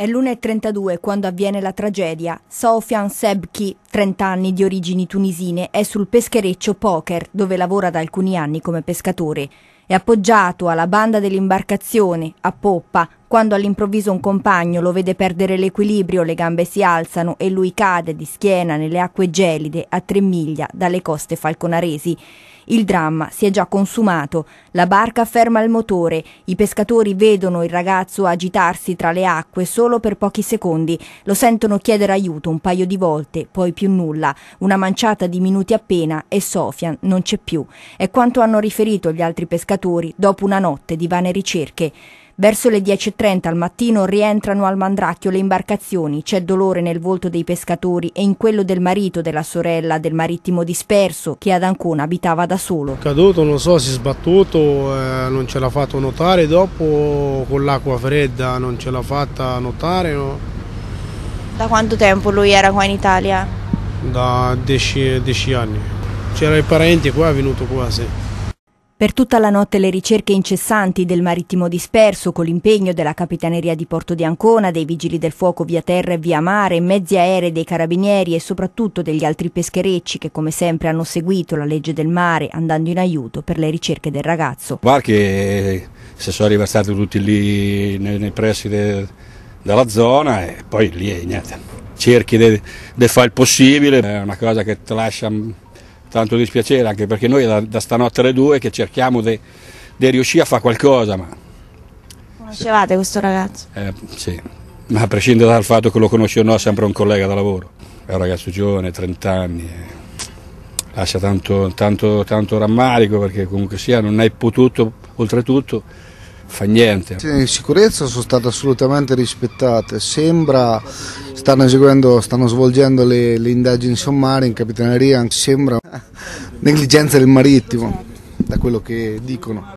È l'1.32 quando avviene la tragedia. Sofian Sebki, 30 anni di origini tunisine, è sul peschereccio Poker, dove lavora da alcuni anni come pescatore. È appoggiato alla banda dell'imbarcazione, a poppa, quando all'improvviso un compagno lo vede perdere l'equilibrio, le gambe si alzano e lui cade di schiena nelle acque gelide a tre miglia dalle coste falconaresi. Il dramma si è già consumato. La barca ferma il motore. I pescatori vedono il ragazzo agitarsi tra le acque solo per pochi secondi. Lo sentono chiedere aiuto un paio di volte, poi più nulla. Una manciata di minuti appena e Sofian non c'è più. È quanto hanno riferito gli altri pescatori dopo una notte di vane ricerche. Verso le 10.30 al mattino rientrano al Mandracchio le imbarcazioni, c'è dolore nel volto dei pescatori e in quello del marito, della sorella, del marittimo disperso che ad Ancona abitava da solo. Caduto, non so, si è sbattuto, eh, non ce l'ha fatto notare, dopo con l'acqua fredda non ce l'ha fatta notare. No? Da quanto tempo lui era qua in Italia? Da 10 anni. C'era i parenti qua, è venuto qua, sì. Per tutta la notte le ricerche incessanti del marittimo disperso con l'impegno della Capitaneria di Porto di Ancona, dei Vigili del Fuoco via terra e via mare, mezzi aerei dei carabinieri e soprattutto degli altri pescherecci che come sempre hanno seguito la legge del mare andando in aiuto per le ricerche del ragazzo. Qualche eh, se sono riversati tutti lì nei, nei pressi de, della zona e eh, poi lì eh, niente. Cerchi di fare il possibile, è una cosa che ti lascia tanto dispiacere anche perché noi da, da stanotte alle due che cerchiamo di riuscire a fare qualcosa. Ma... Conoscevate questo ragazzo? Eh, sì, ma a prescindere dal fatto che lo conosci o no, è sempre un collega da lavoro. È un ragazzo giovane, 30 anni, eh. lascia tanto, tanto, tanto rammarico perché comunque sia non hai potuto, oltretutto, fa niente. Le sì, sicurezza sono state assolutamente rispettate, sembra stanno, eseguendo, stanno svolgendo le, le indagini sommarie in capitaneria, sembra negligenza del marittimo, da quello che dicono.